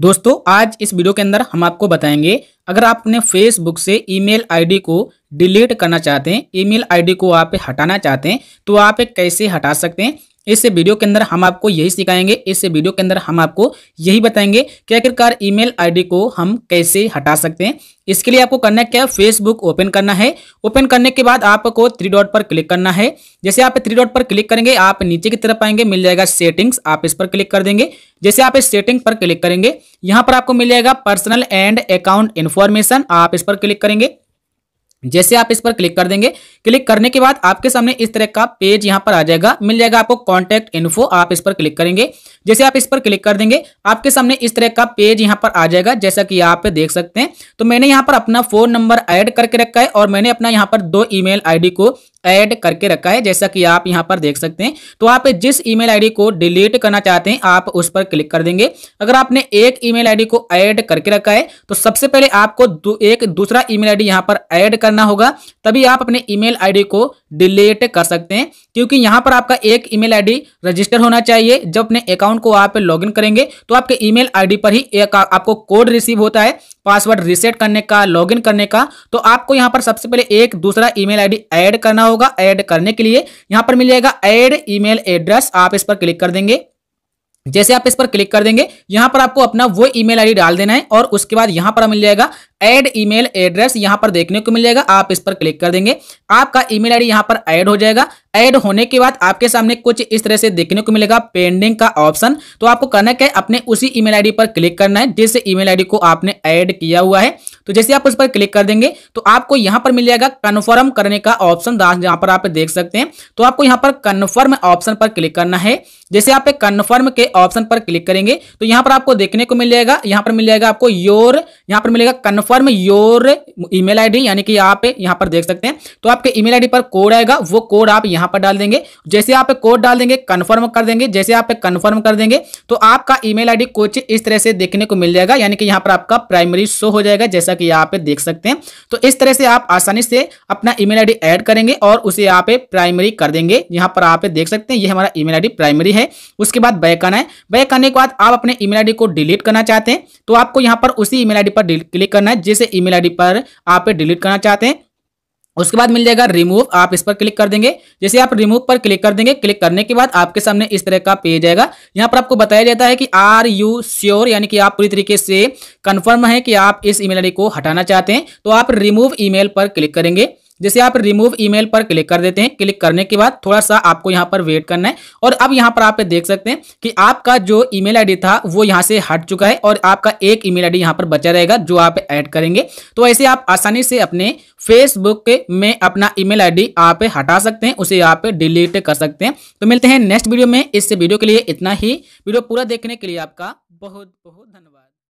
दोस्तों आज इस वीडियो के अंदर हम आपको बताएंगे अगर आप अपने फेसबुक से ईमेल आईडी को डिलीट करना चाहते हैं ईमेल आईडी को आप हटाना चाहते हैं तो आप कैसे हटा सकते हैं इस वीडियो के अंदर हम आपको यही सिखाएंगे इस वीडियो के अंदर हम आपको यही बताएंगे कि आखिरकार ईमेल आईडी को हम कैसे हटा सकते हैं इसके लिए आपको करना है क्या फेसबुक ओपन करना है ओपन करने के बाद आपको थ्री डॉट पर क्लिक करना है जैसे आप थ्री डॉट पर क्लिक करेंगे आप नीचे की तरफ आएंगे मिल जाएगा सेटिंग्स आप इस पर क्लिक कर देंगे जैसे आप इस सेटिंग पर क्लिक करेंगे यहाँ पर आपको मिल जाएगा personal and account info information आप इस पर क्लिक करेंगे जैसे आप इस पर क्लिक कर देंगे क्लिक करने के बाद आपके सामने इस तरह का पेज यहां पर आ जाएगा मिल जाएगा आपको कॉन्टैक्ट इन्फो आप इस पर क्लिक करेंगे जैसे आप इस पर क्लिक कर देंगे आपके सामने इस तरह का पेज यहां पर आ जाएगा जैसा कि आप देख सकते हैं तो मैंने यहां पर अपना फोन नंबर ऐड करके रखा है और मैंने अपना यहां पर दो ईमेल आईडी को ऐड करके रखा है जैसा कि आप यहां पर देख सकते हैं तो आप जिस ईमेल आईडी को डिलीट करना चाहते हैं आप उस पर क्लिक कर देंगे अगर आपने एक ईमेल आईडी को ऐड करके रखा है तो सबसे पहले आपको दु, एक दूसरा ईमेल आईडी यहां पर ऐड करना होगा तभी आप अपने ईमेल आईडी को डिलीट कर सकते हैं क्योंकि यहां पर आपका एक ई मेल रजिस्टर होना चाहिए जब अपने अकाउंट को आप लॉग करेंगे तो आपके ई मेल पर ही एक आपको कोड रिसीव होता है पासवर्ड रिसेट करने का लॉग करने का तो आपको यहाँ पर सबसे पहले एक दूसरा ई मेल ऐड करना होगा ऐड करने के लिए यहां पर मिल जाएगा ऐड ईमेल एड्रेस आप इस पर क्लिक कर देंगे जैसे आप इस पर क्लिक कर देंगे यहां पर आपको अपना वो ईमेल आईडी डाल देना है और उसके बाद यहां पर मिल जाएगा ऐड ईमेल एड्रेस यहां पर देखने को मिल जाएगा आप इस पर क्लिक कर देंगे आपका ईमेल आईडी यहां पर ऐड हो जाएगा ऐड होने के बाद आपके सामने कुछ इस तरह से देखने को मिलेगा पेंडिंग का ऑप्शन तो आपको करना क्या है अपने उसी ईमेल आईडी पर क्लिक करना है जिस ईमेल आईडी को आपने ऐड किया हुआ है तो जैसे आप उस पर क्लिक कर देंगे तो आपको यहां पर मिल जाएगा कन्फर्म करने का ऑप्शन जहां पर आप देख सकते हैं तो आपको यहां पर कन्फर्म ऑप्शन पर क्लिक करना है जैसे आप कन्फर्म के ऑप्शन पर क्लिक करेंगे तो यहां पर आपको देखने को मिल जाएगा यहां पर मिल जाएगा आपको योर यहां पर मिलेगा confirm confirm your email ID यानी कि आप यहाँ पर देख सकते हैं तो आपके ईमेल आईडी पर कोड आएगा वो कोड आप यहाँ पर डाल देंगे जैसे आप कोड डाल देंगे कन्फर्म कर देंगे जैसे आप कन्फर्म कर देंगे तो आपका ईमेल आईडी कुछ इस तरह से देखने को मिल जाएगा यानी कि यहाँ पर आपका प्राइमरी शो हो जाएगा जैसा कि यहाँ पे देख सकते हैं तो इस तरह से आप आसानी से अपना ईमेल आईडी ऐड करेंगे और उसे यहाँ पे प्राइमरी कर देंगे यहाँ पर आप देख सकते हैं ये हमारा ईमेल आईडी प्राइमरी है उसके बाद बैक आना है बैक आने के बाद आप अपने ईमेल आईडी को डिलीट करना चाहते हैं तो आपको यहाँ पर उसी ईमेल आईडी पर क्लिक करना है जिस ईमेल आईडी पर आप डिलीट करना चाहते हैं उसके बाद मिल जाएगा रिमूव आप इस पर क्लिक कर देंगे जैसे आप रिमूव पर क्लिक कर देंगे क्लिक करने के बाद आपके सामने इस तरह का पेज आएगा यहाँ पर आपको बताया जाता है कि आर यू श्योर यानी कि आप पूरी तरीके से कंफर्म है कि आप इस ईमेल आईडी को हटाना चाहते हैं तो आप रिमूव ईमेल पर क्लिक करेंगे जैसे आप रिमूव ईमेल पर क्लिक कर देते हैं क्लिक करने के बाद थोड़ा सा आपको यहाँ पर वेट करना है और अब यहाँ पर आप देख सकते हैं कि आपका जो ईमेल आईडी था वो यहाँ से हट चुका है और आपका एक ईमेल आईडी यहाँ पर बचा रहेगा जो आप ऐड करेंगे तो ऐसे आप आसानी से अपने फेसबुक में अपना ई मेल आप हटा सकते हैं उसे आप डिलीट कर सकते हैं तो मिलते हैं नेक्स्ट वीडियो में इस वीडियो के लिए इतना ही वीडियो पूरा देखने के लिए आपका बहुत बहुत धन्यवाद